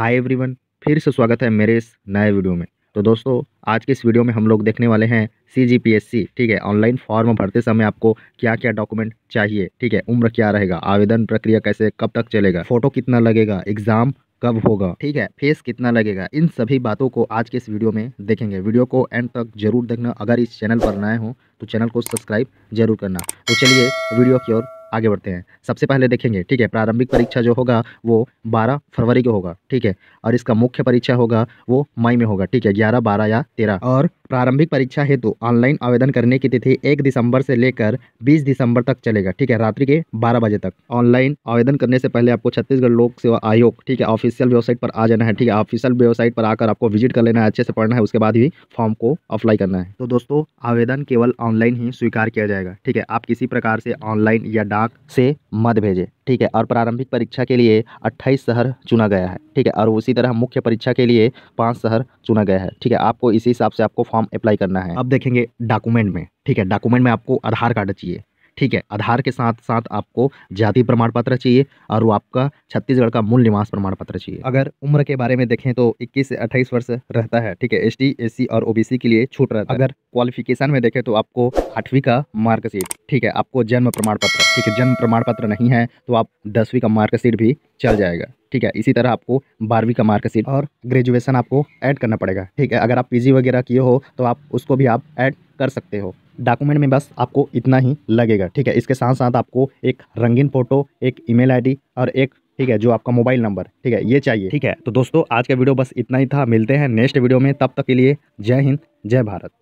hi everyone फिर से स्वागत है मेरे इस नए वीडियो में तो दोस्तों आज के इस वीडियो में हम लोग देखने वाले हैं सी ठीक है ऑनलाइन फॉर्म भरते समय आपको क्या क्या डॉक्यूमेंट चाहिए ठीक है उम्र क्या रहेगा आवेदन प्रक्रिया कैसे कब तक चलेगा फ़ोटो कितना लगेगा एग्ज़ाम कब होगा ठीक है फेस कितना लगेगा इन सभी बातों को आज के इस वीडियो में देखेंगे वीडियो को एंड तक जरूर देखना अगर इस चैनल पर नए हो तो चैनल को सब्सक्राइब जरूर करना तो चलिए वीडियो की ओर आगे बढ़ते हैं सबसे पहले देखेंगे ठीक है प्रारंभिक परीक्षा जो होगा वो बारह फरवरी को होगा ठीक है और इसका मुख्य परीक्षा होगा वो मई में होगा ठीक है ग्यारह बारह या तेरह और प्रारंभिक परीक्षा हेतु ऑनलाइन आवेदन करने की तिथि एक दिसंबर से लेकर बीस दिसंबर तक चलेगा ठीक है रात्रि के बारह बजे तक ऑनलाइन आवेदन करने से पहले आपको छत्तीसगढ़ लोक सेवा आयोग ठीक है ऑफिशियल वेबसाइट पर आ जाना है ठीक है ऑफिशियल वेबसाइट पर आकर आपको विजिट कर लेना है अच्छे से पढ़ना है उसके बाद ही फॉर्म को अप्लाई करना है तो दोस्तों आवेदन केवल ऑनलाइन ही स्वीकार किया जाएगा ठीक है आप किसी प्रकार से ऑनलाइन या डाक से मत भेजें ठीक है और प्रारंभिक परीक्षा के लिए 28 शहर चुना गया है ठीक है और उसी तरह मुख्य परीक्षा के लिए पाँच शहर चुना गया है ठीक है आपको इसी हिसाब से आपको फॉर्म फॉर्म अप्लाई करना है अब देखेंगे डॉक्यूमेंट में ठीक है डॉक्यूमेंट में आपको आधार कार्ड चाहिए ठीक है आधार के साथ साथ आपको जाति प्रमाण पत्र चाहिए और वो आपका छत्तीसगढ़ का मूल निवास प्रमाण पत्र चाहिए अगर उम्र के बारे में देखें तो इक्कीस से अट्ठाईस वर्ष रहता है ठीक है एस टी और ओबीसी के लिए छूट रहता है अगर क्वालिफिकेशन में देखें तो आपको आठवीं का मार्कशीट ठीक है आपको जन्म प्रमाण पत्र ठीक है जन्म प्रमाण पत्र नहीं है तो आप दसवीं का मार्कशीट भी चल जाएगा ठीक है इसी तरह आपको बारहवीं का मार्कशीट और ग्रेजुएशन आपको ऐड करना पड़ेगा ठीक है अगर आप पीजी वगैरह किए हो तो आप उसको भी आप ऐड कर सकते हो डॉक्यूमेंट में बस आपको इतना ही लगेगा ठीक है इसके साथ साथ आपको एक रंगीन फ़ोटो एक ईमेल आईडी और एक ठीक है जो आपका मोबाइल नंबर ठीक है ये चाहिए ठीक है तो दोस्तों आज का वीडियो बस इतना ही था मिलते हैं नेक्स्ट वीडियो में तब तक के लिए जय हिंद जय भारत